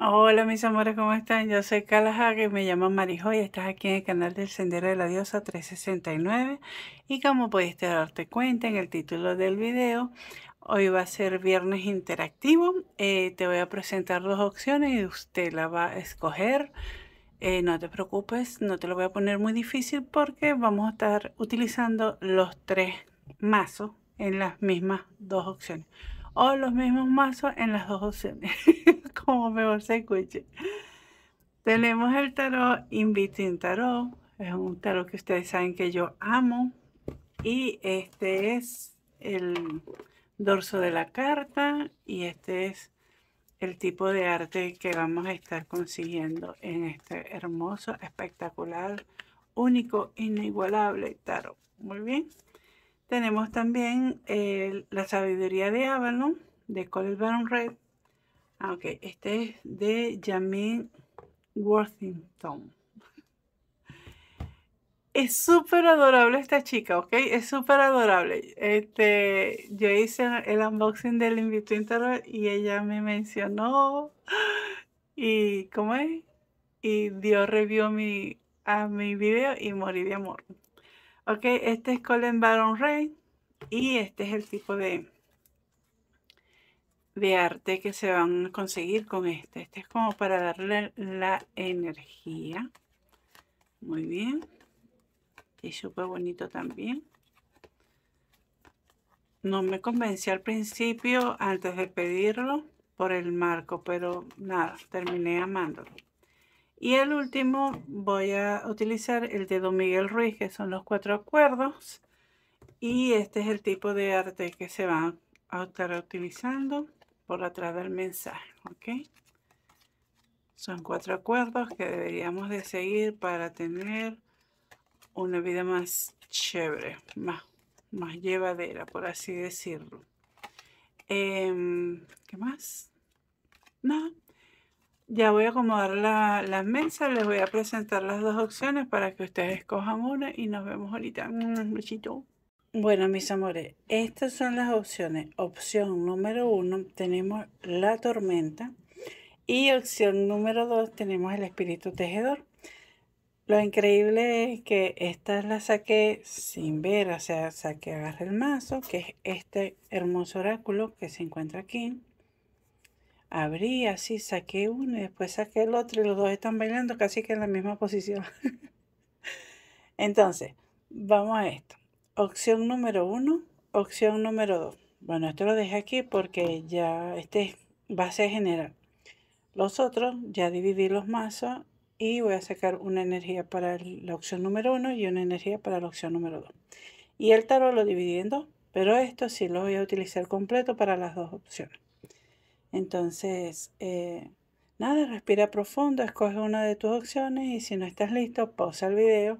Hola mis amores, ¿cómo están? Yo soy Carla y me llamo Marijo y estás aquí en el canal del Sendero de la Diosa 369 y como pudiste darte cuenta en el título del video, hoy va a ser viernes interactivo, eh, te voy a presentar dos opciones y usted la va a escoger, eh, no te preocupes, no te lo voy a poner muy difícil porque vamos a estar utilizando los tres mazos en las mismas dos opciones o los mismos mazos en las dos opciones, como mejor se escuche. Tenemos el tarot Inviting Tarot, es un tarot que ustedes saben que yo amo y este es el dorso de la carta y este es el tipo de arte que vamos a estar consiguiendo en este hermoso, espectacular, único, inigualable tarot. Muy bien. Tenemos también eh, la sabiduría de Avalon, de Colin Baron Red. Ah, este es de Jamie Worthington. Es súper adorable esta chica, ¿ok? Es súper adorable. Este, yo hice el unboxing del Invito Interior y ella me mencionó y, ¿cómo es? Y Dios revió mi, a mi video y morí de amor. Ok, este es Colin Baron Rey y este es el tipo de, de arte que se van a conseguir con este. Este es como para darle la energía. Muy bien. Y súper bonito también. No me convencí al principio antes de pedirlo por el marco, pero nada, terminé amándolo. Y el último voy a utilizar el de Don Miguel Ruiz, que son los cuatro acuerdos. Y este es el tipo de arte que se va a estar utilizando por atrás del mensaje, ¿ok? Son cuatro acuerdos que deberíamos de seguir para tener una vida más chévere, más, llevadera, por así decirlo. Em, ¿Qué más? No. Ya voy a acomodar las la mesas, les voy a presentar las dos opciones para que ustedes escojan una y nos vemos ahorita. Un mm, besito. Bueno, mis amores, estas son las opciones. Opción número uno tenemos la tormenta y opción número dos tenemos el espíritu tejedor. Lo increíble es que esta la saqué sin ver, o sea, saqué agarré el mazo, que es este hermoso oráculo que se encuentra aquí abrí así, saqué uno y después saqué el otro y los dos están bailando casi que en la misma posición. Entonces, vamos a esto. Opción número uno, opción número dos. Bueno, esto lo dejé aquí porque ya este es base general. Los otros, ya dividí los mazos y voy a sacar una energía para la opción número uno y una energía para la opción número dos. Y el tarot lo dividí en pero esto sí lo voy a utilizar completo para las dos opciones. Entonces, eh, nada, respira profundo, escoge una de tus opciones y si no estás listo, pausa el video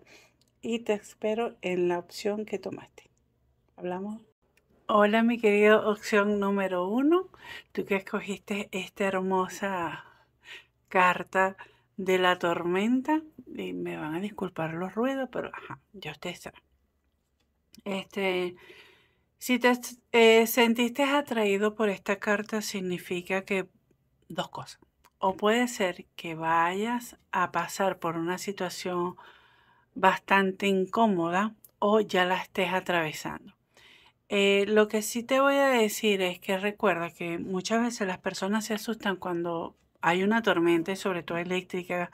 y te espero en la opción que tomaste. Hablamos. Hola mi querido opción número uno, tú que escogiste esta hermosa carta de la tormenta y me van a disculpar los ruidos, pero ajá, ya ustedes saben. Este, si te eh, sentiste atraído por esta carta, significa que dos cosas. O puede ser que vayas a pasar por una situación bastante incómoda o ya la estés atravesando. Eh, lo que sí te voy a decir es que recuerda que muchas veces las personas se asustan cuando hay una tormenta, sobre todo eléctrica,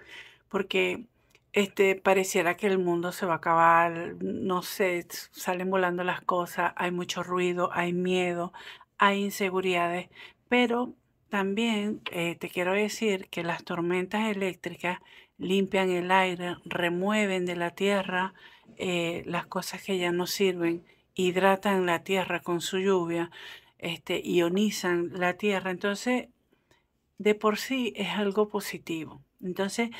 porque este, pareciera que el mundo se va a acabar, no sé, salen volando las cosas, hay mucho ruido, hay miedo, hay inseguridades, pero también eh, te quiero decir que las tormentas eléctricas limpian el aire, remueven de la tierra eh, las cosas que ya no sirven, hidratan la tierra con su lluvia, este, ionizan la tierra. Entonces, de por sí es algo positivo. Entonces,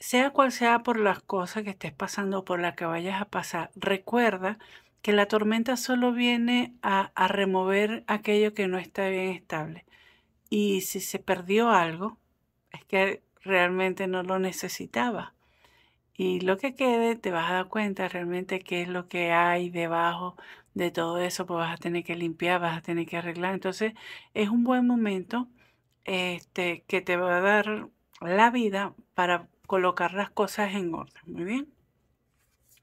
sea cual sea por las cosas que estés pasando o por las que vayas a pasar, recuerda que la tormenta solo viene a, remover aquello que no está bien estable. Y si se perdió algo, es que realmente no lo necesitaba. Y lo que quede, te vas a dar cuenta realmente qué es lo que hay debajo de todo eso, pues vas a tener que limpiar, vas a tener que arreglar. Entonces es un buen momento este, que te va a dar la vida para colocar las cosas en orden. Muy bien.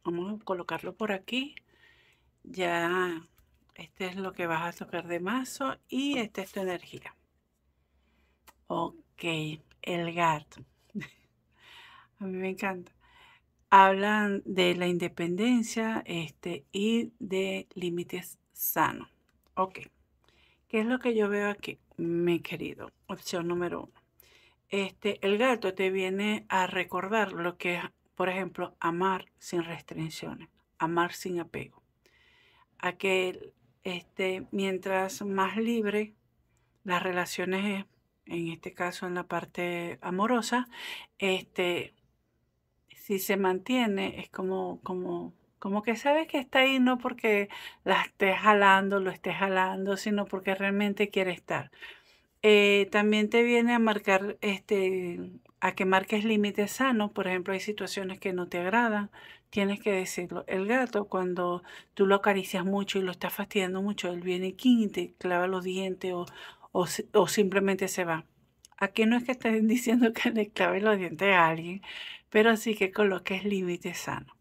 Vamos a colocarlo por aquí. Ya este es lo que vas a tocar de mazo y esta es tu energía. Ok, el gato. a mí me encanta. Hablan de la independencia este, y de límites sanos. Ok, ¿qué es lo que yo veo aquí, mi querido? Opción número uno. Este, el gato te viene a recordar lo que es, por ejemplo, amar sin restricciones, amar sin apego. Aquel, que este, mientras más libre las relaciones, en este caso en la parte amorosa, este, si se mantiene es como, como, como que sabes que está ahí no porque la estés jalando, lo estés jalando, sino porque realmente quiere estar. Eh, también te viene a marcar, este, a que marques límites sanos. Por ejemplo, hay situaciones que no te agradan, tienes que decirlo. El gato, cuando tú lo acaricias mucho y lo estás fastidiando mucho, él viene y te clava los dientes o, simplemente se va. Aquí no es que estén diciendo que le clave los dientes a alguien, pero sí que coloques límites sanos.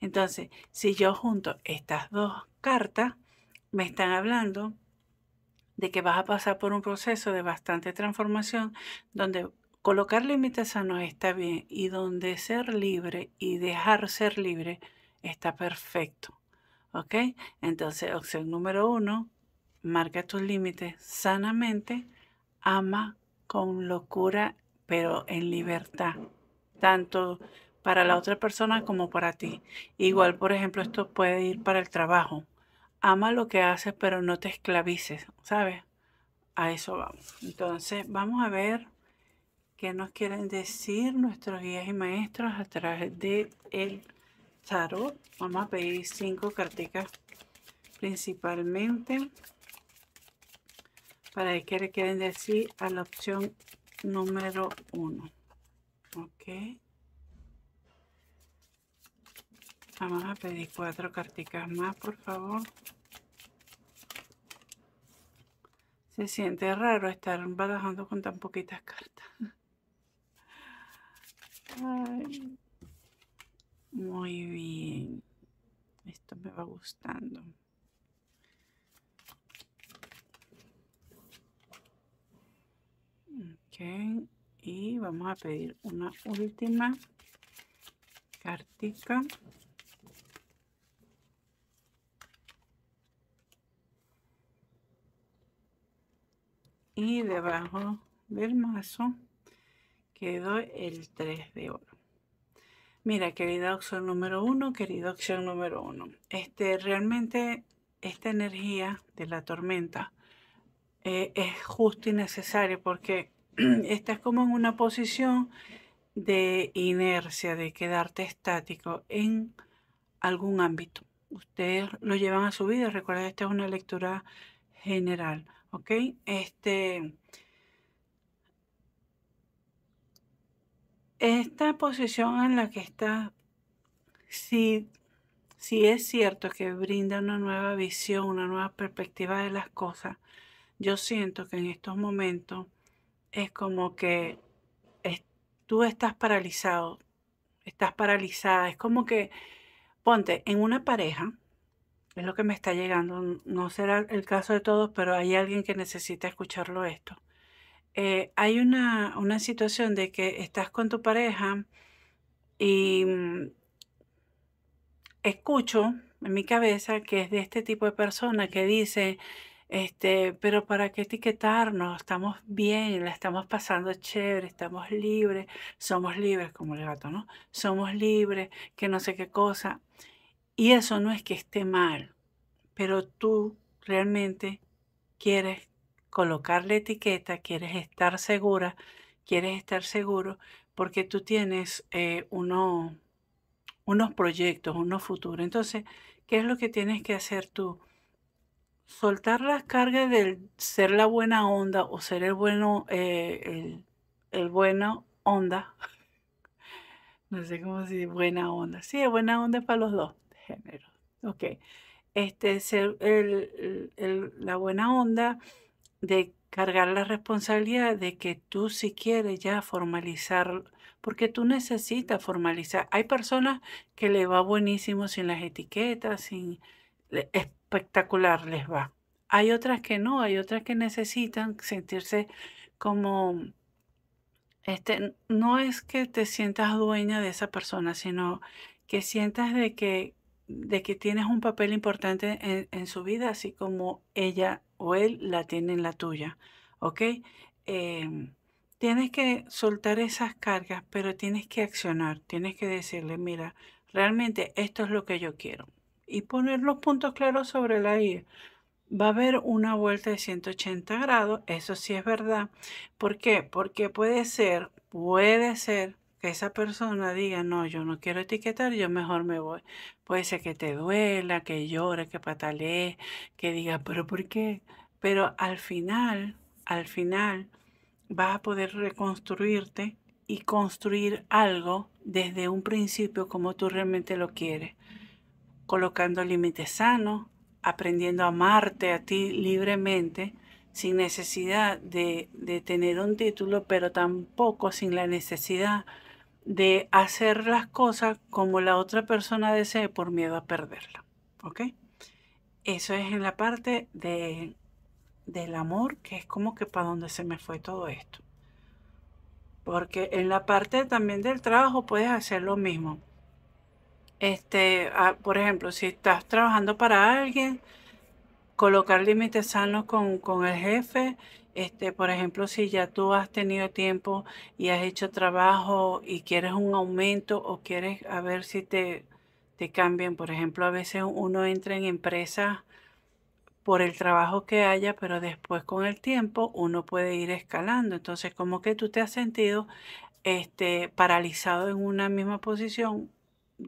Entonces, si yo junto estas dos cartas, me están hablando de que vas a pasar por un proceso de bastante transformación donde colocar límites sanos está bien y donde ser libre y dejar ser libre está perfecto. ¿Ok? Entonces, opción número uno, marca tus límites sanamente, ama con locura, pero en libertad, tanto para la otra persona como para ti. Igual, por ejemplo, esto puede ir para el trabajo ama lo que haces, pero no te esclavices, ¿sabes? A eso vamos. Entonces, vamos a ver qué nos quieren decir nuestros guías y maestros a través de el tarot. Vamos a pedir cinco carticas principalmente para qué le quieren decir a la opción número uno. Ok. Vamos a pedir cuatro carticas más, por favor. Se siente raro estar barajando con tan poquitas cartas. Ay. Muy bien. Esto me va gustando. Ok. Y vamos a pedir una última cartica. y debajo del mazo quedó el 3 de oro. Mira, querida opción número 1, querido opción número 1. Este, realmente esta energía de la tormenta eh, es justo y necesario porque es como en una posición de inercia, de quedarte estático en algún ámbito. Ustedes lo llevan a su vida. Recuerda, esta es una lectura general. ¿ok? Este, esta posición en la que está, si, es cierto que brinda una nueva visión, una nueva perspectiva de las cosas, yo siento que en estos momentos es como que tú estás paralizado, estás paralizada, es como que, ponte, en una pareja, es lo que me está llegando. No será el caso de todos, pero hay alguien que necesita escucharlo esto. Eh, hay una, una, situación de que estás con tu pareja y mm, escucho en mi cabeza que es de este tipo de persona que dice, este, pero ¿para qué etiquetarnos? Estamos bien, la estamos pasando chévere, estamos libres, somos libres como el gato, ¿no? Somos libres, que no sé qué cosa. Y eso no es que esté mal, pero tú realmente quieres colocar la etiqueta, quieres estar segura, quieres estar seguro, porque tú tienes eh, uno, unos proyectos, unos futuros. Entonces, ¿qué es lo que tienes que hacer tú? Soltar las cargas de ser la buena onda o ser el bueno, eh, el, el bueno onda. No sé cómo decir buena onda. Sí, buena onda para los dos género. Ok. Este, ser la buena onda de cargar la responsabilidad de que tú si quieres ya formalizar, porque tú necesitas formalizar. Hay personas que le va buenísimo sin las etiquetas, sin espectacular les va. Hay otras que no, hay otras que necesitan sentirse como este no es que te sientas dueña de esa persona, sino que sientas de que de que tienes un papel importante en, su vida, así como ella o él la tiene en la tuya. ¿Ok? Em, tienes que soltar esas cargas, pero tienes que accionar, tienes que decirle, mira, realmente esto es lo que yo quiero. Y poner los puntos claros sobre la I. Va a haber una vuelta de 180 grados, eso sí es verdad. ¿Por qué? Porque puede ser, puede ser que esa persona diga, no, yo no quiero etiquetar, yo mejor me voy. Puede ser que te duela, que llore, que patalee, que diga pero ¿por qué? Pero al final, al final, vas a poder reconstruirte y construir algo desde un principio como tú realmente lo quieres, colocando límites sanos, aprendiendo a amarte a ti libremente, sin necesidad de, de tener un título, pero tampoco sin la necesidad de hacer las cosas como la otra persona desee por miedo a perderla. ¿Ok? Eso es en la parte de, del amor, que es como que para donde se me fue todo esto. Porque en la parte también del trabajo puedes hacer lo mismo. Este, ah, por ejemplo, si estás trabajando para alguien, colocar límites sanos con, con el jefe este, por ejemplo, si ya tú has tenido tiempo y has hecho trabajo y quieres un aumento o quieres a ver si te, cambian. Por ejemplo, a veces uno entra en empresas por el trabajo que haya, pero después con el tiempo uno puede ir escalando. Entonces, como que tú te has sentido este, paralizado en una misma posición,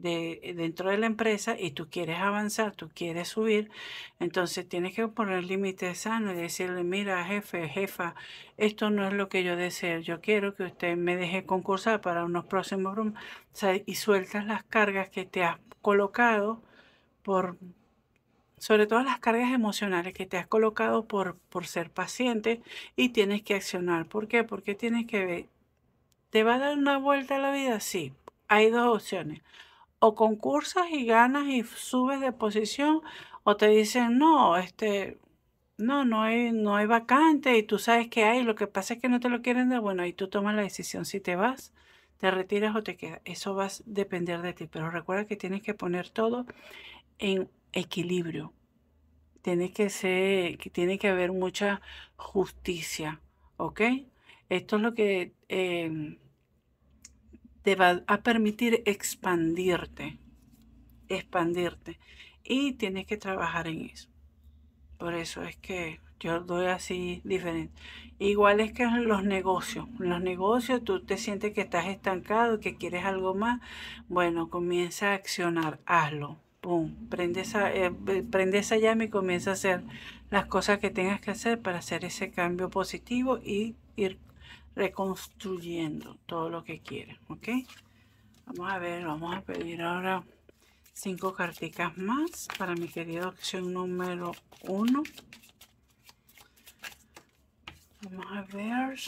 eh, dentro de la empresa y tú quieres avanzar, tú quieres subir, entonces tienes que poner límites sanos y decirle, mira, jefe, jefa, esto no es lo que yo deseo, yo quiero que usted me deje concursar para unos próximos y sueltas las cargas que te has colocado por, sobre todo las cargas emocionales que te has colocado por, por ser paciente y tienes que accionar. ¿Por qué? Porque tienes que ver, ¿te va a dar una vuelta a la vida? Sí. Hay dos opciones o concursas y ganas y subes de posición o te dicen, no, este, no, no hay, no hay vacante y tú sabes que hay, lo que pasa es que no te lo quieren dar, bueno, y tú tomas la decisión si te vas, te retiras o te quedas. Eso va a depender de ti, pero recuerda que tienes que poner todo en equilibrio. Tienes que ser, que tiene que haber mucha justicia, ¿ok? Esto es lo que em, te va a permitir expandirte, expandirte. Y tienes que trabajar en eso. Por eso es que yo doy así diferente. Igual es que los negocios. en Los negocios, tú te sientes que estás estancado, que quieres algo más. Bueno, comienza a accionar, hazlo. Pum, prende esa, eh, prende esa llama y comienza a hacer las cosas que tengas que hacer para hacer ese cambio positivo y ir reconstruyendo todo lo que quieren, ¿ok? Vamos a ver, vamos a pedir ahora cinco carticas más para mi querida opción número uno. Vamos a ver.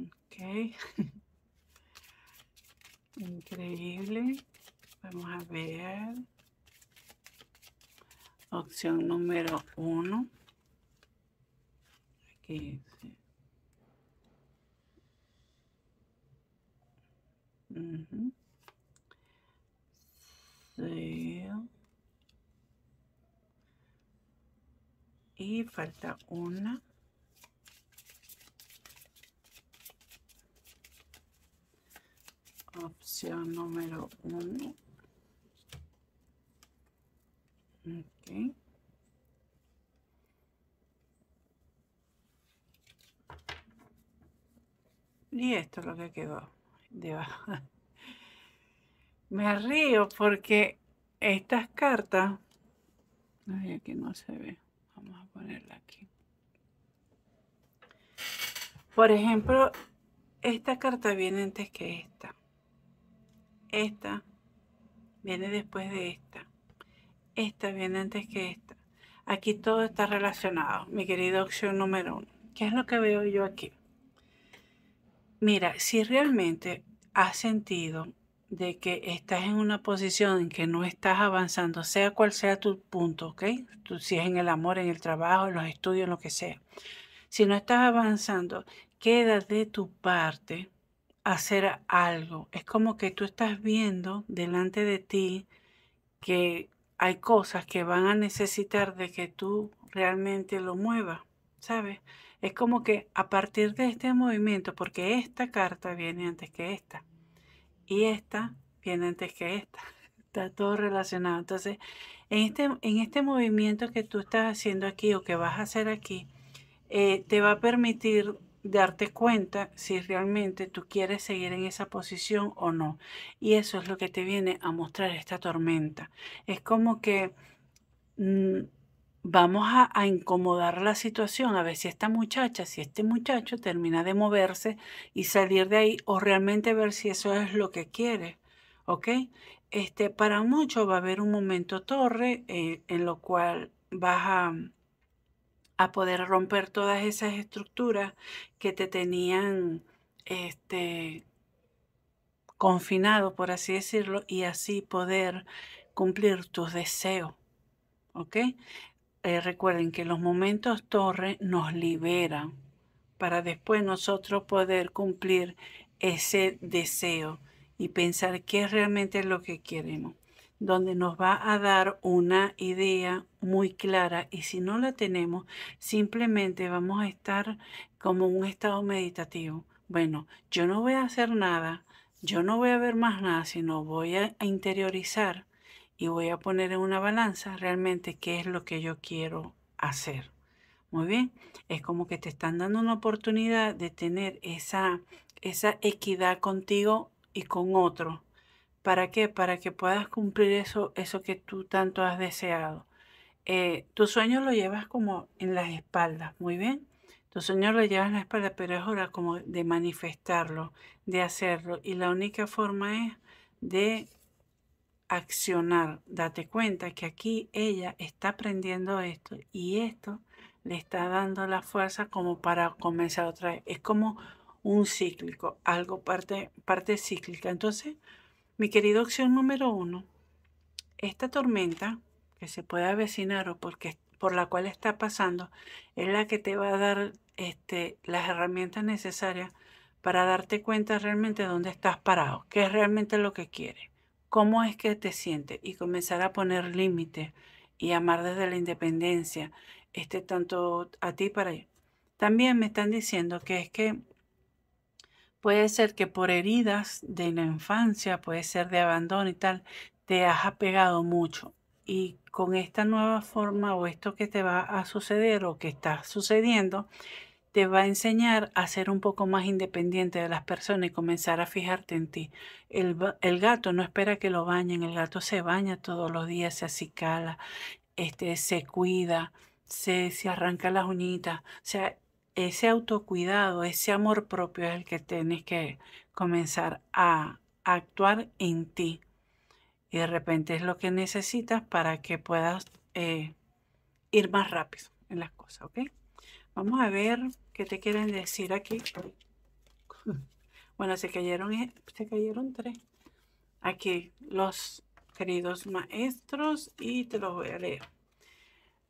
Ok. Increíble. Vamos a ver. Opción número uno. Aquí Y falta una. Opción número uno. Y esto es lo que quedó debajo. Me río porque estas cartas, aquí no se ve, vamos a ponerla aquí. Por ejemplo, esta carta viene antes que esta. Esta viene después de esta. Esta viene antes que esta. Aquí todo está relacionado, mi querido opción número uno. ¿Qué es lo que veo yo aquí? Mira, si realmente has sentido de que estás en una posición en que no estás avanzando, sea cual sea tu punto, ¿ok? si es en el amor, en el trabajo, en los estudios, en lo que sea. Si no estás avanzando, queda de tu parte hacer algo. Es como que tú estás viendo delante de ti que hay cosas que van a necesitar de que tú realmente lo muevas, ¿sabes? Es como que a partir de este movimiento, porque esta carta viene antes que esta y esta viene antes que esta, está todo relacionado. Entonces, en este, en este movimiento que tú estás haciendo aquí o que vas a hacer aquí, eh, te va a permitir darte cuenta si realmente tú quieres seguir en esa posición o no. Y eso es lo que te viene a mostrar esta tormenta. Es como que... Mm, vamos a, incomodar la situación, a ver si esta muchacha, si este muchacho termina de moverse y salir de ahí o realmente ver si eso es lo que quiere, ¿ok? Este, para mucho va a haber un momento torre eh, en lo cual vas a, a, poder romper todas esas estructuras que te tenían este, confinado, por así decirlo, y así poder cumplir tus deseos. ¿ok? Eh, recuerden que los momentos torre nos liberan para después nosotros poder cumplir ese deseo y pensar qué es realmente lo que queremos, donde nos va a dar una idea muy clara y si no la tenemos, simplemente vamos a estar como un estado meditativo. Bueno, yo no voy a hacer nada, yo no voy a ver más nada, sino voy a interiorizar y voy a poner en una balanza realmente qué es lo que yo quiero hacer. Muy bien, es como que te están dando una oportunidad de tener esa, esa equidad contigo y con otro. ¿Para qué? Para que puedas cumplir eso, eso que tú tanto has deseado. Eh, tu sueño lo llevas como en las espaldas, muy bien. Tu sueño lo llevas en las espalda, pero es hora como de manifestarlo, de hacerlo. Y la única forma es de accionar. Date cuenta que aquí ella está aprendiendo esto y esto le está dando la fuerza como para comenzar otra vez. Es como un cíclico, algo parte, parte cíclica. Entonces, mi querido opción número uno, esta tormenta que se puede avecinar o porque, por la cual está pasando, es la que te va a dar este, las herramientas necesarias para darte cuenta realmente dónde estás parado, qué es realmente lo que quieres cómo es que te sientes y comenzar a poner límites y amar desde la independencia, este tanto a ti para ellos. También me están diciendo que es que puede ser que por heridas de la infancia, puede ser de abandono y tal, te has apegado mucho. Y con esta nueva forma o esto que te va a suceder o que está sucediendo, te va a enseñar a ser un poco más independiente de las personas y comenzar a fijarte en ti. El, gato no espera que lo bañen, el gato se baña todos los días, se acicala, este, se cuida, se, se arranca las uñitas. O sea, ese autocuidado, ese amor propio es el que tienes que comenzar a, actuar en ti. Y de repente es lo que necesitas para que puedas eh, ir más rápido en las cosas, ¿ok? Vamos a ver qué te quieren decir aquí. Bueno, se cayeron, eh, se cayeron tres. Aquí, los queridos maestros, y te los voy a leer.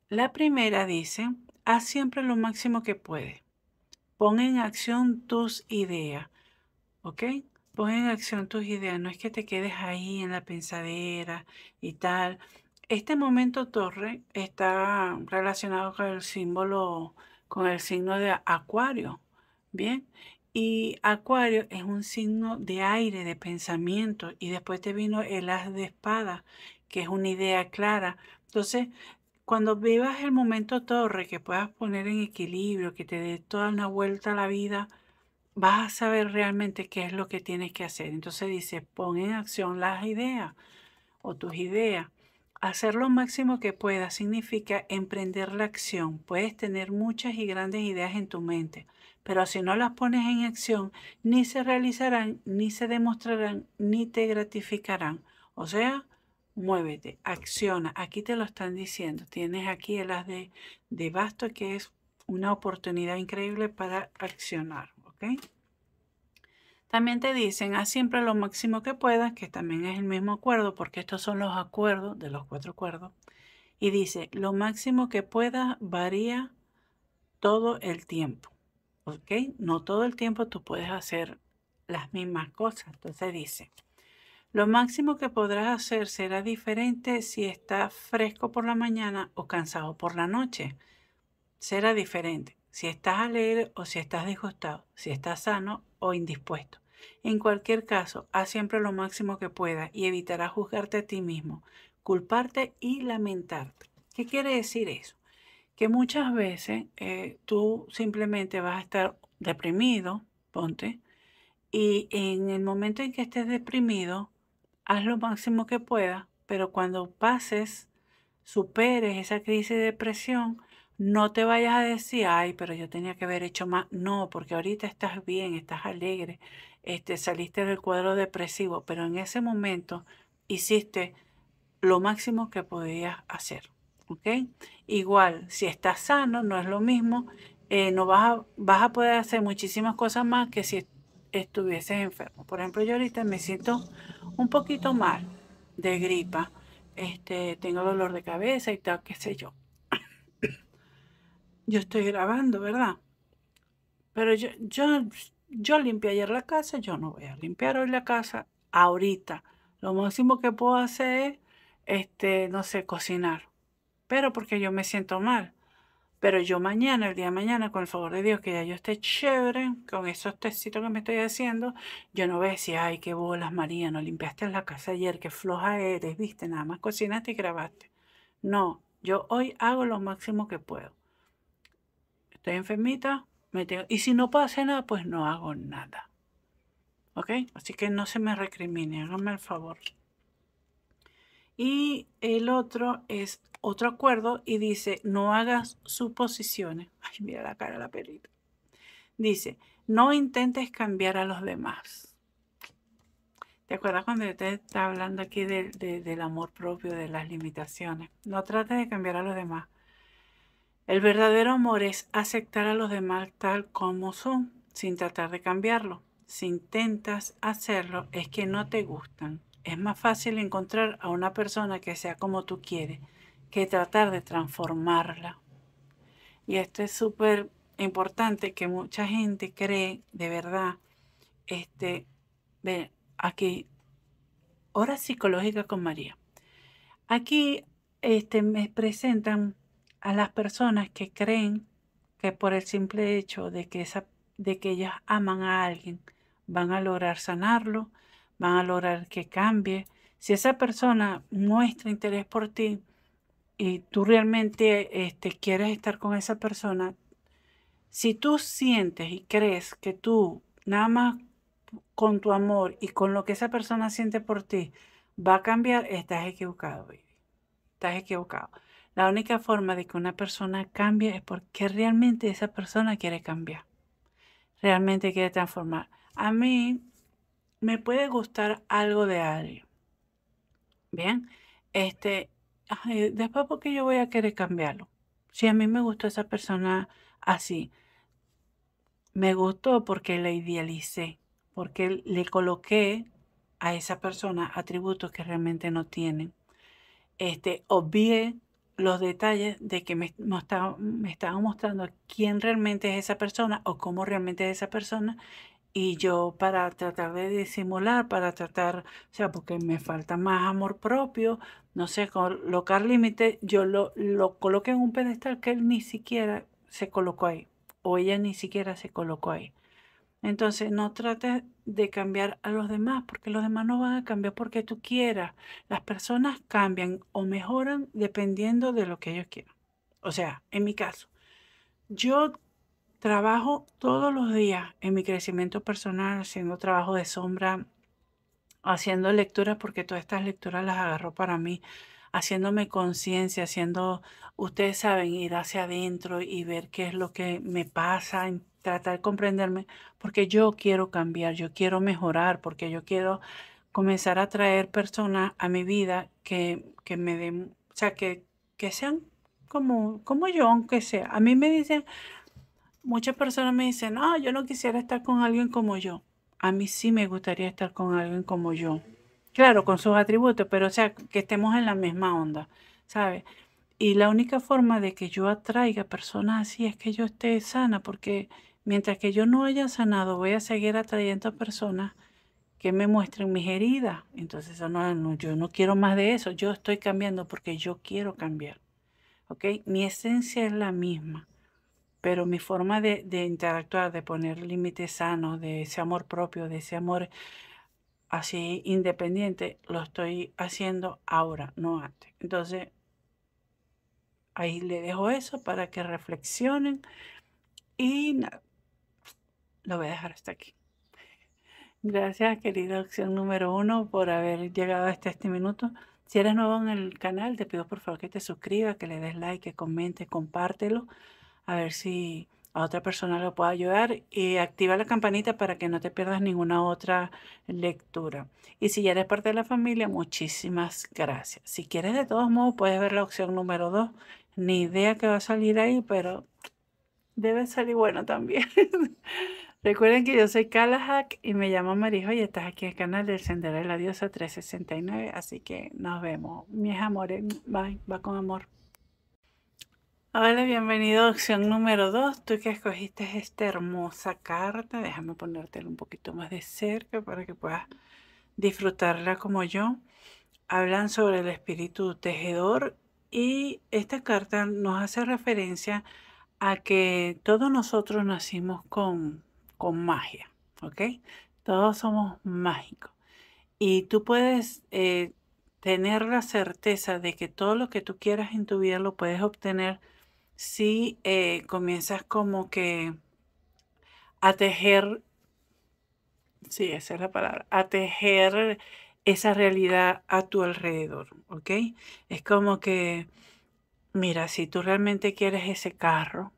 La primera dice, haz siempre lo máximo que puedes. Pon en acción tus ideas, ¿ok? Pon en acción tus ideas, no es que te quedes ahí en la pensadera y tal. Este momento torre está relacionado con el símbolo con el signo de Acuario. Bien, y Acuario es un signo de aire, de pensamiento. Y después te vino el as de espada, que es una idea clara. Entonces, cuando vivas el momento torre, que puedas poner en equilibrio, que te dé toda una vuelta a la vida, vas a saber realmente qué es lo que tienes que hacer. Entonces dice, pon en acción las ideas o tus ideas. Hacer lo máximo que puedas significa emprender la acción. Puedes tener muchas y grandes ideas en tu mente, pero si no las pones en acción, ni se realizarán, ni se demostrarán, ni te gratificarán. O sea, muévete, acciona. Aquí te lo están diciendo. Tienes aquí el as de, de basto que es una oportunidad increíble para accionar. ¿ok? También te dicen, haz siempre lo máximo que puedas, que también es el mismo acuerdo, porque estos son los acuerdos de los cuatro acuerdos. Y dice, lo máximo que puedas varía todo el tiempo. ¿Ok? No todo el tiempo tú puedes hacer las mismas cosas. Entonces dice, lo máximo que podrás hacer será diferente si estás fresco por la mañana o cansado por la noche. Será diferente si estás alegre o si estás disgustado, si estás sano o indispuesto. En cualquier caso, haz siempre lo máximo que puedas y evitará juzgarte a ti mismo, culparte y lamentarte. ¿Qué quiere decir eso? Que muchas veces eh, tú simplemente vas a estar deprimido, ponte, y en el momento en que estés deprimido, haz lo máximo que puedas, pero cuando pases, superes esa crisis de depresión, no te vayas a decir, ay, pero yo tenía que haber hecho más. No, porque ahorita estás bien, estás alegre, este, saliste del cuadro depresivo, pero en ese momento hiciste lo máximo que podías hacer. Igual, si estás sano, no es lo mismo, eh, no vas a, vas a poder hacer muchísimas cosas más que si estuvieses enfermo. Por ejemplo, yo ahorita me siento un poquito mal de gripa, este, tengo dolor de cabeza y tal, qué sé yo yo estoy grabando, ¿verdad? Pero yo, yo, yo limpié ayer la casa, yo no voy a limpiar hoy la casa ahorita. Lo máximo que puedo hacer es, este, no sé, cocinar. Pero porque yo me siento mal. Pero yo mañana, el día de mañana, con el favor de Dios, que ya yo esté chévere con esos tecitos que me estoy haciendo, yo no voy a decir, ay, qué bolas, María, no limpiaste la casa ayer, qué floja eres, viste, nada más cocinaste y grabaste. No, yo hoy hago lo máximo que puedo estoy enfermita, me Y si no puedo hacer nada, pues no hago nada. ¿Ok? Así que no se me recrimine, háganme el favor. Y el otro es otro acuerdo y dice, no hagas suposiciones. Ay, mira la cara la perrita. Dice, no intentes cambiar a los demás. ¿Te acuerdas cuando usted te hablando aquí del amor propio, de las limitaciones? No trates de cambiar a los demás. El verdadero amor es aceptar a los demás tal como son, sin tratar de cambiarlo. Si intentas hacerlo es que no te gustan. Es más fácil encontrar a una persona que sea como tú quieres que tratar de transformarla. Y esto es súper importante que mucha gente cree de verdad, este, aquí, hora psicológica con María. Aquí este, me presentan a las personas que creen que por el simple hecho de que, esa, de que ellas aman a alguien, van a lograr sanarlo, van a lograr que cambie. Si esa persona muestra interés por ti y tú realmente este, quieres estar con esa persona, si tú sientes y crees que tú nada más con tu amor y con lo que esa persona siente por ti va a cambiar, estás equivocado, baby. Estás equivocado. La única forma de que una persona cambie es porque realmente esa persona quiere cambiar, realmente quiere transformar. A mí me puede gustar algo de alguien. Bien, este, después porque yo voy a querer cambiarlo. Si a mí me gustó esa persona así, me gustó porque la idealicé, porque le coloqué a esa persona atributos que realmente no tienen. Este, obvié los detalles de que me, estaban estaba, me mostrando quién realmente es esa persona o cómo realmente es esa persona y yo para tratar de disimular, para tratar, o sea, porque me falta más amor propio, no sé, colocar límites, yo lo, lo coloqué en un pedestal que él ni siquiera se colocó ahí, o ella ni siquiera se colocó ahí. Entonces, no trates de cambiar a los demás, porque los demás no van a cambiar porque tú quieras. Las personas cambian o mejoran dependiendo de lo que ellos quieran. O sea, en mi caso, yo trabajo todos los días en mi crecimiento personal, haciendo trabajo de sombra, haciendo lecturas, porque todas estas lecturas las agarro para mí, haciéndome conciencia, haciendo, ustedes saben, ir hacia adentro y ver qué es lo que me pasa, tratar de comprenderme, porque yo quiero cambiar, yo quiero mejorar, porque yo quiero comenzar a traer personas a mi vida que, que me den, o sea, que, que sean como, como yo, aunque sea. A mí me dicen, muchas personas me dicen, no, ah, yo no quisiera estar con alguien como yo. A mí sí me gustaría estar con alguien como yo. Claro, con sus atributos, pero o sea, que estemos en la misma onda, ¿sabes? Y la única forma de que yo atraiga personas así es que yo esté sana, porque Mientras que yo no haya sanado, voy a seguir atrayendo a personas que me muestren mis heridas. Entonces, yo no quiero más de eso. Yo estoy cambiando porque yo quiero cambiar. ¿Ok? Mi esencia es la misma, pero mi forma de, interactuar, de poner límites sanos, de ese amor propio, de ese amor así independiente, lo estoy haciendo ahora, no antes. Entonces, ahí le dejo eso para que reflexionen y lo voy a dejar hasta aquí. Gracias, querida opción número uno, por haber llegado hasta este minuto. Si eres nuevo en el canal, te pido por favor que te suscribas, que le des like, que comentes, compártelo, a ver si a otra persona lo puede ayudar y activa la campanita para que no te pierdas ninguna otra lectura. Y si ya eres parte de la familia, muchísimas gracias. Si quieres, de todos modos, puedes ver la opción número dos. Ni idea que va a salir ahí, pero debe salir bueno también. Recuerden que yo soy Kalajak y me llamo Marijo y estás aquí en el canal del Sendero de la Diosa 369. Así que nos vemos, mis amores. Bye, mm, va con amor. Hola, bienvenido a opción número 2. Tú que escogiste esta hermosa carta, déjame ponértela un poquito más de cerca para que puedas disfrutarla como yo. Hablan sobre el espíritu tejedor y esta carta nos hace referencia a que todos nosotros nacimos con con magia, ¿ok? Todos somos mágicos. Y tú puedes eh, tener la certeza de que todo lo que tú quieras en tu vida lo puedes obtener si eh, comienzas como que a tejer, sí, esa es la palabra, a tejer esa realidad a tu alrededor, ¿ok? Es como que, mira, si tú realmente quieres ese carro,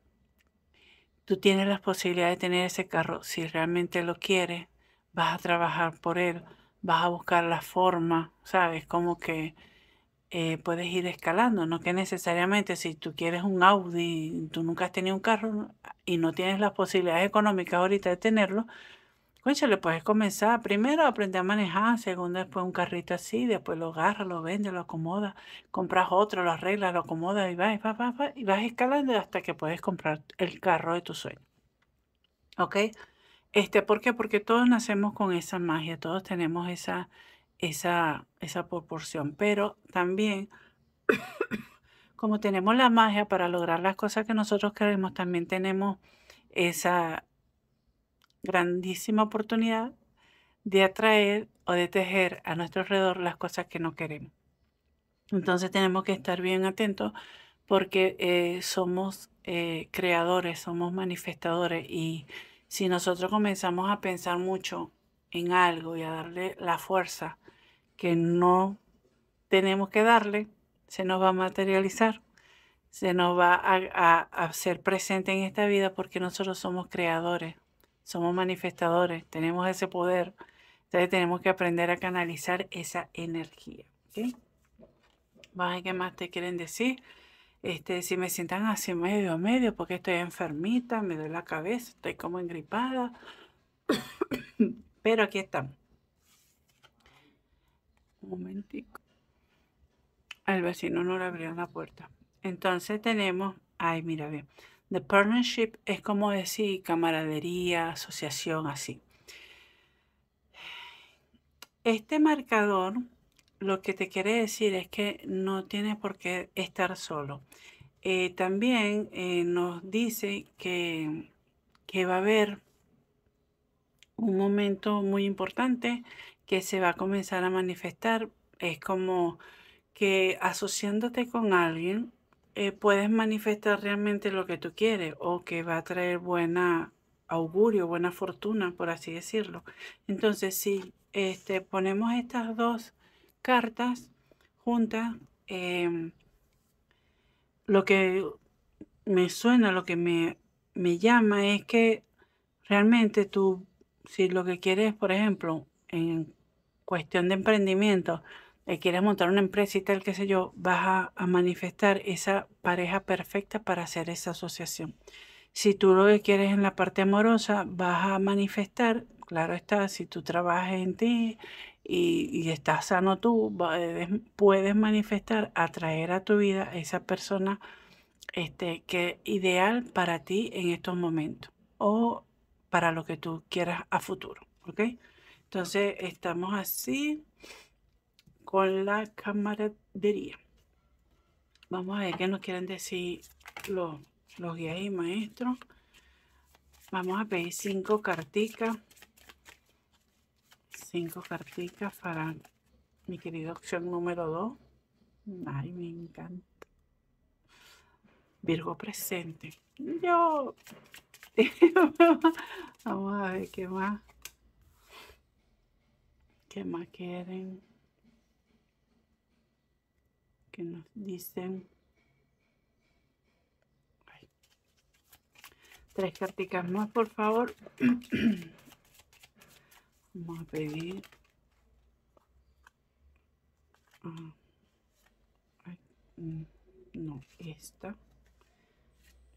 Tú tienes la posibilidad de tener ese carro si realmente lo quieres, vas a trabajar por él, vas a buscar la forma, ¿sabes? Como que eh, puedes ir escalando, no que necesariamente si tú quieres un Audi, tú nunca has tenido un carro y no tienes las posibilidades económicas ahorita de tenerlo, le puedes comenzar. Primero aprende a manejar, segundo después un carrito así, después lo agarras, lo vende, lo acomoda. compras otro, lo arreglas, lo acomodas y vas, vas, y vas escalando hasta que puedes comprar el carro de tu sueño. ¿Ok? Este, ¿Por qué? Porque todos nacemos con esa magia, todos tenemos esa, esa, esa proporción, pero también... como tenemos la magia para lograr las cosas que nosotros queremos, también tenemos esa, grandísima oportunidad de atraer o de tejer a nuestro alrededor las cosas que no queremos. Entonces tenemos que estar bien atentos porque eh, somos eh, creadores, somos manifestadores y si nosotros comenzamos a pensar mucho en algo y a darle la fuerza que no tenemos que darle, se nos va a materializar, se nos va a, hacer ser presente en esta vida porque nosotros somos creadores, somos manifestadores, tenemos ese poder. Entonces tenemos que aprender a canalizar esa energía. ¿qué más te quieren decir? Este, si me sientan así medio a medio, porque estoy enfermita, me duele la cabeza, estoy como engripada. Pero aquí estamos. Un momentico. Al vecino no le abrieron la puerta. Entonces tenemos, ay, mira bien, The partnership es como decir camaradería, asociación, así. Este marcador lo que te quiere decir es que no tienes por qué estar solo. Eh, también eh, nos dice que, que va a haber un momento muy importante que se va a comenzar a manifestar. Es como que asociándote con alguien eh, puedes manifestar realmente lo que tú quieres o que va a traer buena augurio, buena fortuna, por así decirlo. Entonces, si este, ponemos estas dos cartas juntas, em, lo que me suena, lo que me llama es que realmente tú, si lo que quieres, por ejemplo, en cuestión de emprendimiento, eh, quieres montar una empresa y tal, qué sé yo, vas a, manifestar esa pareja perfecta para hacer esa asociación. Si tú lo que quieres en la parte amorosa, vas a manifestar, claro está, si tú trabajas en ti y, estás sano tú, puedes manifestar, atraer a tu vida a esa persona este, que ideal para ti en estos momentos o para lo que tú quieras a futuro, Entonces estamos así con la camaradería. Vamos a ver qué nos quieren decir los, los guías y maestros. Vamos a pedir cinco carticas. Cinco carticas para mi querida opción número 2. Ay, me encanta. Virgo presente. Yo. Vamos a ver qué más. ¿Qué más quieren? que nos dicen tres carticas más por favor vamos a pedir ah. mm, no esta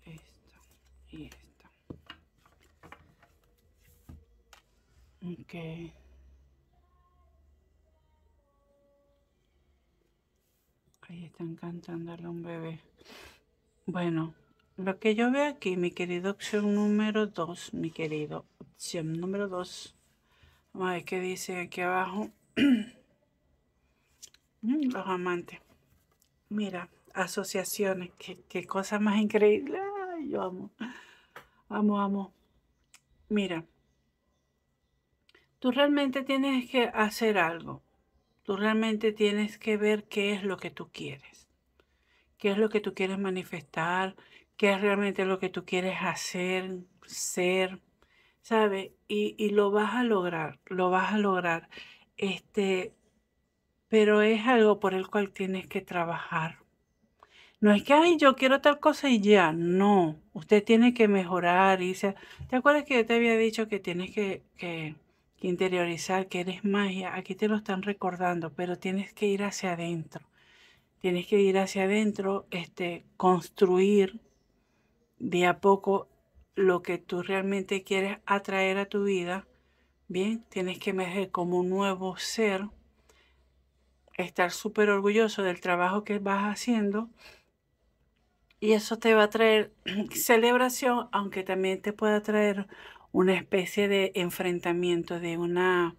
esta y esta okay Ahí están cantándole un bebé. Bueno, lo que yo veo aquí, mi querido opción número dos, mi querido opción número dos. Vamos a ver qué dice aquí abajo. Mm, los amantes. Mira, asociaciones. Qué, qué cosa más increíble. Ay, yo amo. Amo, amo. Mira, tú realmente tienes que hacer algo. Tú realmente tienes que ver qué es lo que tú quieres, qué es lo que tú quieres manifestar, qué es realmente lo que tú quieres hacer, ser, ¿sabes? Y, lo vas a lograr, lo vas a lograr. Este, pero es algo por el cual tienes que trabajar. No es que, ay, yo quiero tal cosa y ya. No, usted tiene que mejorar. Y se, ¿Te acuerdas que yo te había dicho que tienes que interiorizar que eres magia. Aquí te lo están recordando, pero tienes que ir hacia adentro. Tienes que ir hacia adentro, este, construir de a poco lo que tú realmente quieres atraer a tu vida. Bien, tienes que emerger como un nuevo ser, estar súper orgulloso del trabajo que vas haciendo y eso te va a traer celebración, aunque también te pueda traer una especie de enfrentamiento, de una,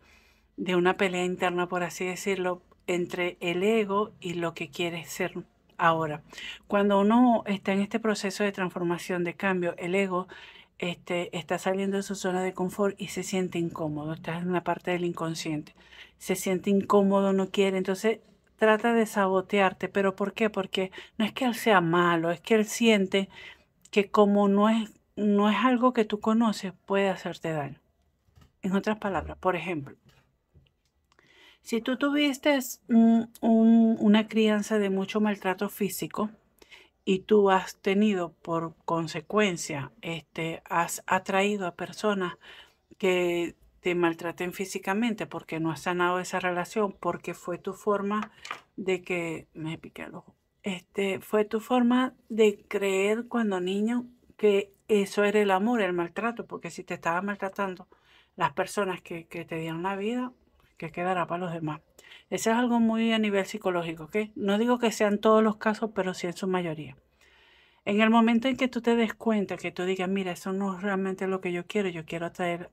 de una pelea interna, por así decirlo, entre el ego y lo que quiere ser ahora. Cuando uno está en este proceso de transformación, de cambio, el ego este, está saliendo de su zona de confort y se siente incómodo, está en una parte del inconsciente, se siente incómodo, no quiere, entonces trata de sabotearte, pero ¿por qué? Porque no es que él sea malo, es que él siente que como no es no es algo que tú conoces, puede hacerte daño. En otras palabras, por ejemplo, si tú tuviste una crianza de mucho maltrato físico y tú has tenido por consecuencia, este, has atraído a personas que te maltraten físicamente porque no has sanado esa relación, porque fue tu forma de que, me piqué el ojo, este, fue tu forma de creer cuando niño que eso era el amor, el maltrato, porque si te estaban maltratando las personas que, te dieron la vida, que quedará para los demás. Eso es algo muy a nivel psicológico, ¿ok? No digo que sean todos los casos, pero sí en su mayoría. En el momento en que tú te des cuenta, que tú digas, mira, eso no es realmente lo que yo quiero, yo quiero atraer,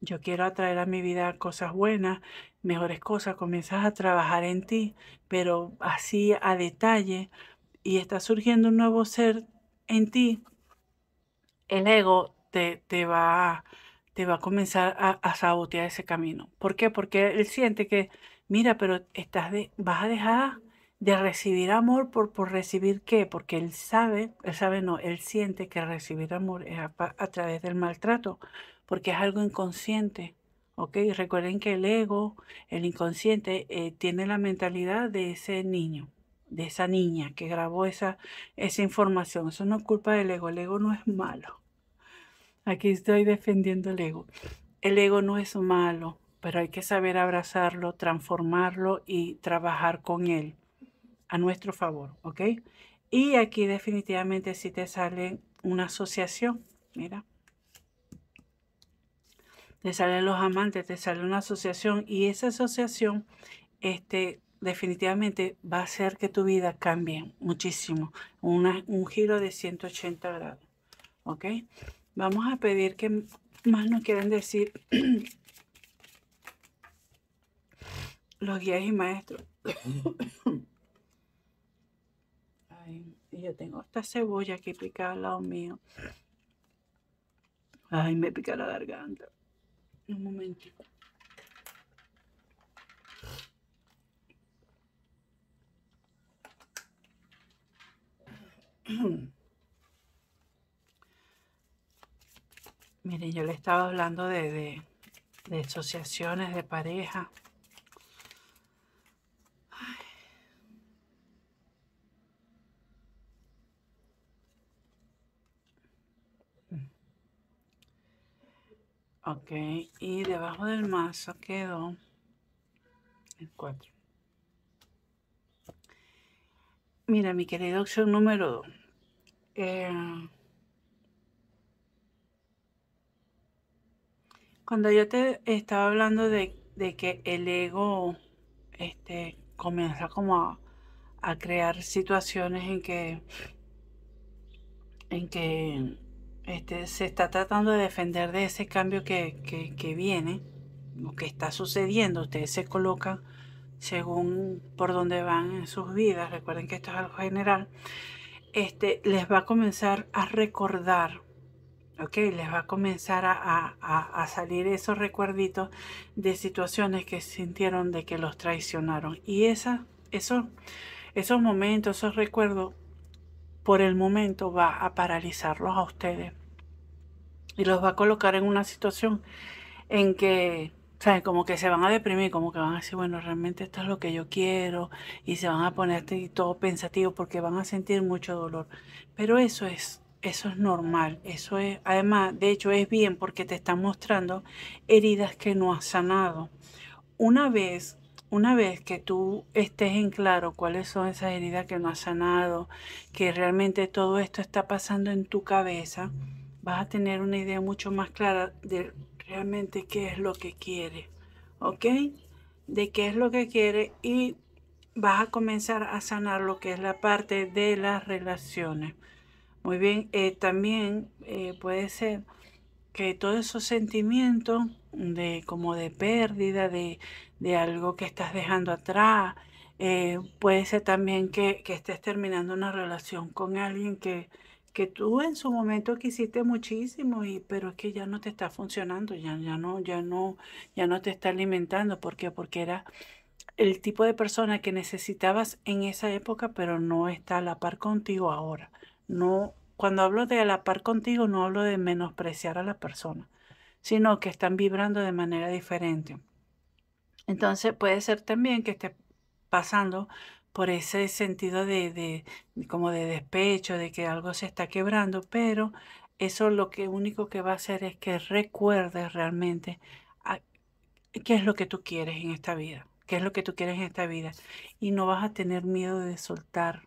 yo quiero atraer a mi vida cosas buenas, mejores cosas, comienzas a trabajar en ti, pero así a detalle, y está surgiendo un nuevo ser en ti, el ego te, te va, te va a comenzar a, sabotear ese camino. ¿Por qué? Porque él siente que, mira, pero estás vas a dejar de recibir amor por, por recibir qué, porque él sabe, él sabe no, él siente que recibir amor es a, través del maltrato, porque es algo inconsciente. ¿ok? Recuerden que el ego, el inconsciente, eh, tiene la mentalidad de ese niño, de esa niña que grabó esa, esa información. Eso no es culpa del ego, el ego no es malo. Aquí estoy defendiendo el ego. El ego no es malo, pero hay que saber abrazarlo, transformarlo y trabajar con él a nuestro favor, ¿ok? Y aquí definitivamente si te sale una asociación, mira. Te salen los amantes, te sale una asociación y esa asociación este, definitivamente va a hacer que tu vida cambie muchísimo. un giro de 180 grados, ¿ok? Vamos a pedir que más nos quieren decir los guías y maestros. Ay, yo tengo esta cebolla aquí picada al lado mío. Ay, me pica la garganta. Un momentito. Miren, yo le estaba hablando de, asociaciones de pareja. Ay. Ok, y debajo del mazo quedó el 4. Mira, mi querido, opción número 2. Eh, Cuando yo te estaba hablando de, que el ego este, comienza como a, crear situaciones en que, en que este, se está tratando de defender de ese cambio que, viene o que está sucediendo, ustedes se colocan según por dónde van en sus vidas, recuerden que esto es algo general, este, les va a comenzar a recordar Ok, les va a comenzar a, salir esos recuerditos de situaciones que sintieron de que los traicionaron. Y esa, eso, esos momentos, esos recuerdos, por el momento va a paralizarlos a ustedes. Y los va a colocar en una situación en que Como que se van a deprimir, como que van a decir, bueno, realmente esto es lo que yo quiero, y se van a poner todo pensativo porque van a sentir mucho dolor. Pero eso es eso es normal, eso es, además, de hecho es bien porque te están mostrando heridas que no has sanado. Una vez, una vez que tú estés en claro cuáles son esas heridas que no has sanado, que realmente todo esto está pasando en tu cabeza, vas a tener una idea mucho más clara de realmente qué es lo que quiere, ¿ok? De qué es lo que quiere y vas a comenzar a sanar lo que es la parte de las relaciones. Muy bien, eh, también eh, puede ser que todos esos sentimientos de como de pérdida, de, de algo que estás dejando atrás, eh, puede ser también que, que, estés terminando una relación con alguien que, que tú en su momento quisiste muchísimo, y, pero es que ya no te está funcionando, ya, ya, no, ya, no, ya no te está alimentando. ¿Por qué? Porque era el tipo de persona que necesitabas en esa época, pero no está a la par contigo ahora. No, cuando hablo de a la par contigo, no hablo de menospreciar a la persona, sino que están vibrando de manera diferente. Entonces puede ser también que esté pasando por ese sentido de, como de despecho, de que algo se está quebrando, pero eso lo que único que va a hacer es que recuerdes realmente qué es lo que tú quieres en esta vida, qué es lo que tú quieres en esta vida. Y no vas a tener miedo de soltar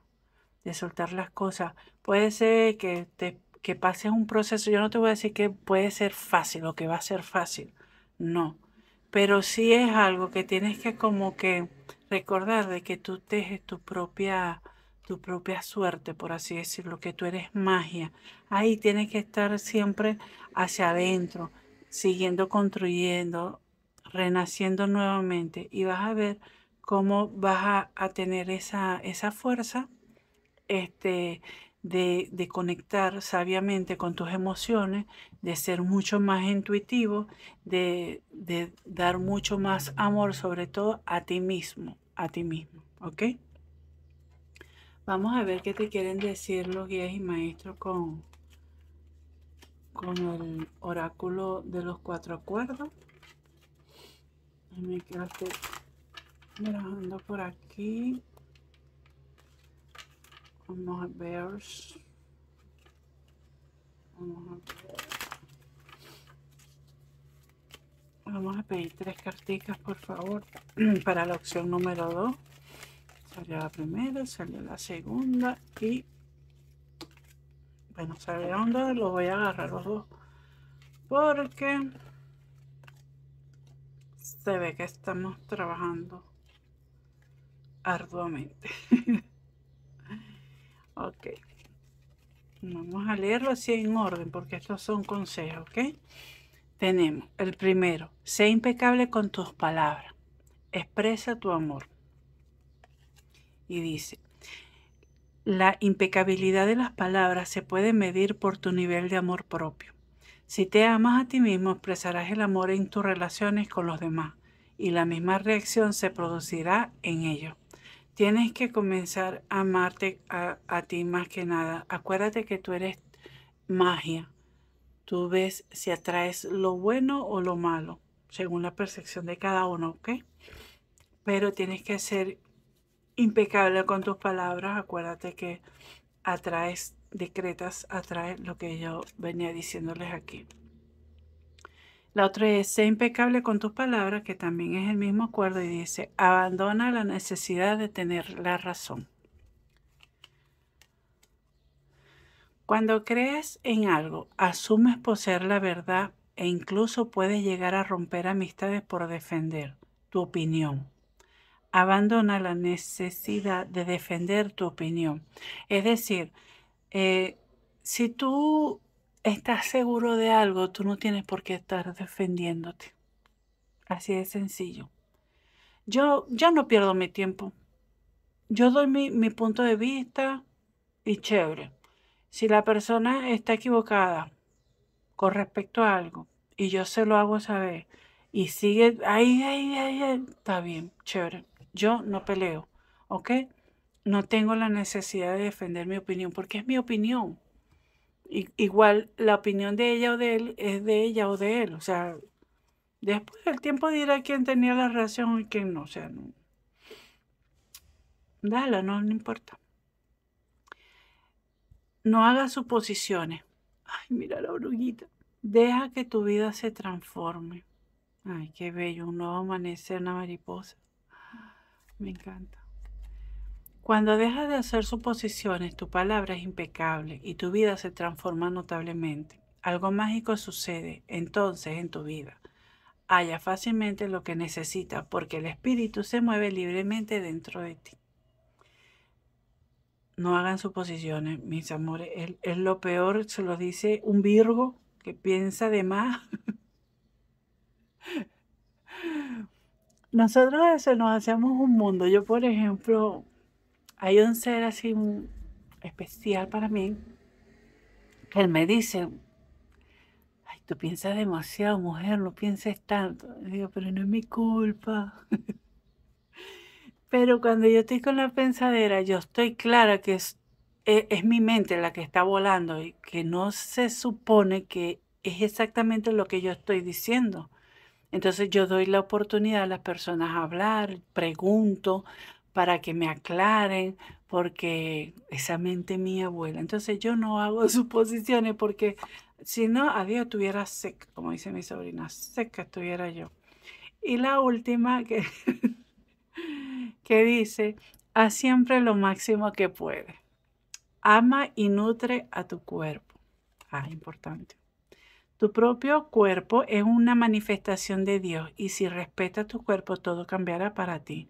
de soltar las cosas. Puede ser que, te, que pases un proceso, yo no te voy a decir que puede ser fácil o que va a ser fácil, no, pero sí es algo que tienes que como que recordar de que tú tejes tu propia tu propia suerte, por así decirlo, que tú eres magia. Ahí tienes que estar siempre hacia adentro, siguiendo construyendo, renaciendo nuevamente y vas a ver cómo vas a, a tener esa, esa fuerza este, de, conectar sabiamente con tus emociones, de ser mucho más intuitivo, de, dar mucho más amor, sobre todo a ti mismo, a ti mismo, ¿ok? Vamos a ver qué te quieren decir los guías y maestros con, con el oráculo de los cuatro acuerdos. Me quedaste mirando por aquí. Vamos a ver. Vamos a pedir tres carticas, por favor, para la opción número 2. Salió la primera, salió la segunda y... Bueno, salieron onda, los voy a agarrar los dos porque se ve que estamos trabajando arduamente. Ok. Vamos a leerlo así en orden porque estos son consejos, ¿ok? Tenemos el primero, sé impecable con tus palabras, expresa tu amor. Y dice, la impecabilidad de las palabras se puede medir por tu nivel de amor propio. Si te amas a ti mismo, expresarás el amor en tus relaciones con los demás y la misma reacción se producirá en ellos. Tienes que comenzar a amarte a, ti más que nada. Acuérdate que tú eres magia. Tú ves si atraes lo bueno o lo malo, según la percepción de cada uno, ¿ok? Pero tienes que ser impecable con tus palabras. Acuérdate que atraes, decretas, atraes lo que yo venía diciéndoles aquí. La otra es, sé impecable con tus palabras, que también es el mismo acuerdo, y dice, abandona la necesidad de tener la razón. Cuando crees en algo, asumes poseer la verdad e incluso puedes llegar a romper amistades por defender tu opinión. Abandona la necesidad de defender tu opinión. Es decir, eh, si tú estás seguro de algo, tú no tienes por qué estar defendiéndote. Así de sencillo. Yo, ya no pierdo mi tiempo. Yo doy mi, mi punto de vista y chévere. Si la persona está equivocada con respecto a algo y yo se lo hago saber y sigue ahí, ahí, ahí, ahí está bien, chévere. Yo no peleo, ¿ok? No tengo la necesidad de defender mi opinión porque es mi opinión igual la opinión de ella o de él es de ella o de él. O sea, después del tiempo dirá quién tenía la razón y quién no. O sea, no. Dala, no, no importa. No hagas suposiciones. Ay, mira la oruguita. Deja que tu vida se transforme. Ay, qué bello, un nuevo amanecer, una mariposa. Me encanta. Cuando dejas de hacer suposiciones, tu palabra es impecable y tu vida se transforma notablemente. Algo mágico sucede entonces en tu vida. Halla fácilmente lo que necesitas porque el espíritu se mueve libremente dentro de ti. No hagan suposiciones, mis amores. Es lo peor, se lo dice un Virgo que piensa de más. Nosotros a veces nos hacemos un mundo. Yo, por ejemplo, hay un ser así especial para mí que él me dice, ay, tú piensas demasiado, mujer, no pienses tanto. digo, pero no es mi culpa. pero cuando yo estoy con la pensadera, yo estoy clara que es, es, es mi mente la que está volando y que no se supone que es exactamente lo que yo estoy diciendo. Entonces yo doy la oportunidad a las personas a hablar, pregunto, para que me aclaren, porque esa mente mía abuela. Entonces yo no hago suposiciones porque si no, a Dios estuviera seca, como dice mi sobrina, seca estuviera yo. Y la última que, que dice, haz siempre lo máximo que puedes. Ama y nutre a tu cuerpo. Ah, importante. Tu propio cuerpo es una manifestación de Dios y si respetas tu cuerpo todo cambiará para ti.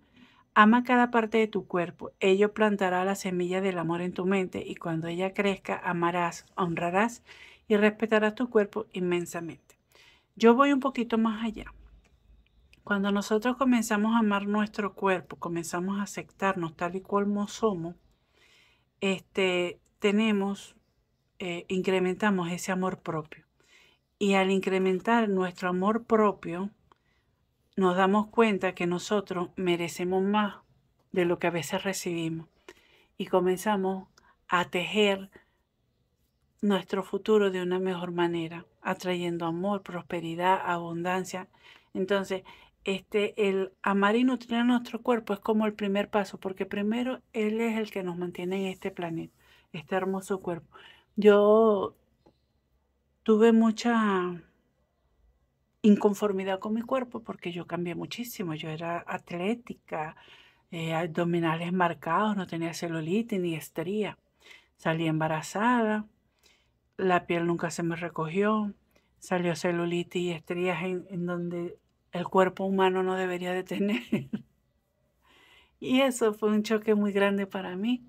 Ama cada parte de tu cuerpo. Ello plantará la semilla del amor en tu mente y cuando ella crezca, amarás, honrarás y respetarás tu cuerpo inmensamente. Yo voy un poquito más allá. Cuando nosotros comenzamos a amar nuestro cuerpo, comenzamos a aceptarnos tal y cual somos, este, tenemos, eh, incrementamos ese amor propio. Y al incrementar nuestro amor propio, nos damos cuenta que nosotros merecemos más de lo que a veces recibimos y comenzamos a tejer nuestro futuro de una mejor manera, atrayendo amor, prosperidad, abundancia. Entonces, este, el amar y nutrir a nuestro cuerpo es como el primer paso, porque primero Él es el que nos mantiene en este planeta, este hermoso cuerpo. Yo tuve mucha inconformidad con mi cuerpo porque yo cambié muchísimo. Yo era atlética, eh, abdominales marcados, no tenía celulitis ni estrías. Salí embarazada, la piel nunca se me recogió, salió celulitis y estrías en, en donde el cuerpo humano no debería de tener. y eso fue un choque muy grande para mí.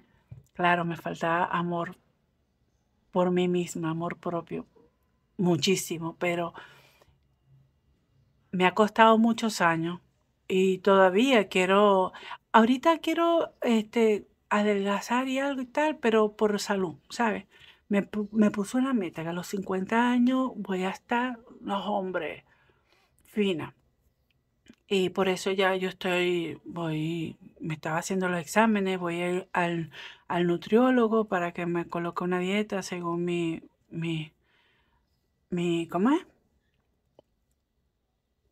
Claro, me faltaba amor por mí misma, amor propio, muchísimo, pero me ha costado muchos años y todavía quiero, ahorita quiero este, adelgazar y algo y tal, pero por salud, ¿sabes? Me, puso una meta que a los 50 años voy a estar, los hombres, fina. Y por eso ya yo estoy, voy, me estaba haciendo los exámenes, voy a ir al, al nutriólogo para que me coloque una dieta según mi, mi, mi, ¿cómo es?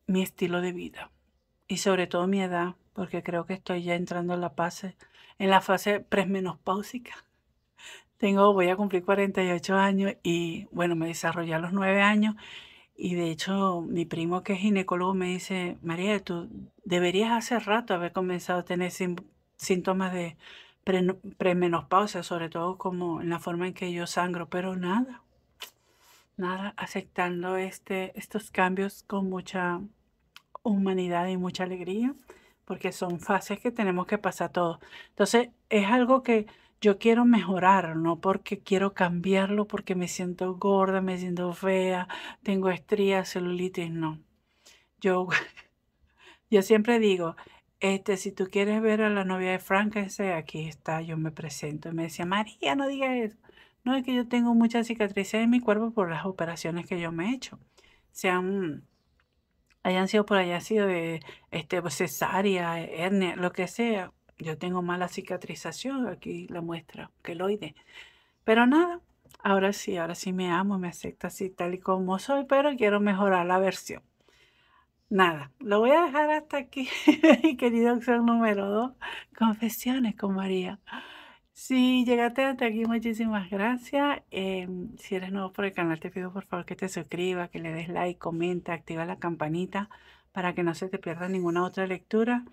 mi estilo de vida y sobre todo mi edad, porque creo que estoy ya entrando en la fase, en la fase premenopáusica Tengo, voy a cumplir 48 años y bueno, me desarrollé a los 9 años y de hecho mi primo que es ginecólogo me dice, María, tú deberías hace rato haber comenzado a tener síntomas de premenopausia, sobre todo como en la forma en que yo sangro, pero nada, nada, aceptando este, estos cambios con mucha humanidad y mucha alegría, porque son fases que tenemos que pasar todos. Entonces, es algo que yo quiero mejorar, no porque quiero cambiarlo, porque me siento gorda, me siento fea, tengo estrías, celulitis, no. Yo, yo siempre digo, este, si tú quieres ver a la novia de Frankenstein, aquí está, yo me presento. Y me decía, María, no digas eso. No, es que yo tengo muchas cicatrices en mi cuerpo por las operaciones que yo me he hecho. Sean hayan sido por allá, sido de este, pues, cesárea, hernia, lo que sea. Yo tengo mala cicatrización, aquí la muestra, queloide. Pero nada, ahora sí, ahora sí me amo, me acepto así tal y como soy, pero quiero mejorar la versión. Nada, lo voy a dejar hasta aquí, mi querido número dos. confesiones con María. Si llegaste hasta aquí, muchísimas gracias. Em, si eres nuevo por el canal, te pido por favor que te suscribas, que le des like, comenta, activa la campanita para que no se te pierda ninguna otra lectura.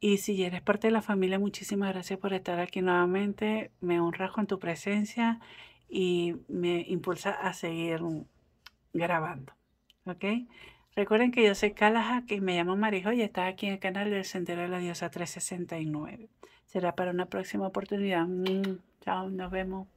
Y si eres parte de la familia, muchísimas gracias por estar aquí nuevamente. Me honra con tu presencia y me impulsa a seguir grabando. ¿Ok? Recuerden que yo soy Calaja, que me llamo Marijo y estás aquí en el canal del Sendero de la Diosa 369. Será para una próxima oportunidad. Mm, chao, nos vemos.